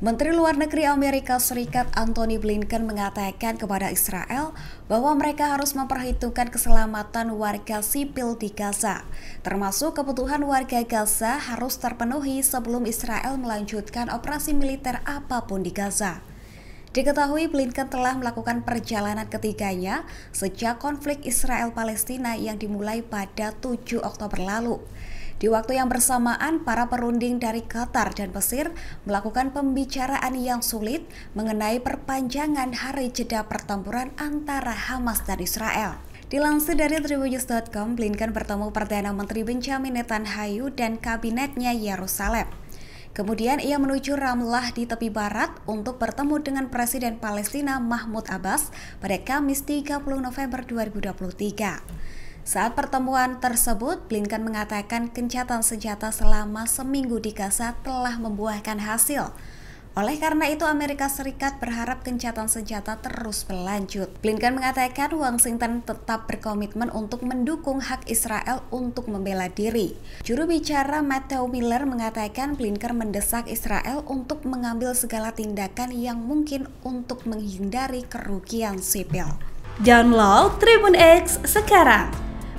Menteri Luar Negeri Amerika Serikat Antony Blinken mengatakan kepada Israel bahwa mereka harus memperhitungkan keselamatan warga sipil di Gaza, termasuk kebutuhan warga Gaza harus terpenuhi sebelum Israel melanjutkan operasi militer apapun di Gaza. Diketahui Blinken telah melakukan perjalanan ketiganya sejak konflik Israel-Palestina yang dimulai pada 7 Oktober lalu. Di waktu yang bersamaan, para perunding dari Qatar dan Mesir melakukan pembicaraan yang sulit mengenai perpanjangan hari jeda pertempuran antara Hamas dan Israel. Dilansir dari tribunews.com, Blinken bertemu Perdana Menteri Benjamin Netanyahu dan kabinetnya Yerusalem. Kemudian ia menuju Ramlah di tepi barat untuk bertemu dengan Presiden Palestina Mahmud Abbas pada Kamis 30 November 2023. Saat pertemuan tersebut, Blinken mengatakan kencatan senjata selama seminggu di Gaza telah membuahkan hasil. Oleh karena itu, Amerika Serikat berharap kencatan senjata terus berlanjut. Blinken mengatakan Washington tetap berkomitmen untuk mendukung hak Israel untuk membela diri. Juru bicara Matthew Miller mengatakan Blinken mendesak Israel untuk mengambil segala tindakan yang mungkin untuk menghindari kerugian sipil. Download Tribun X sekarang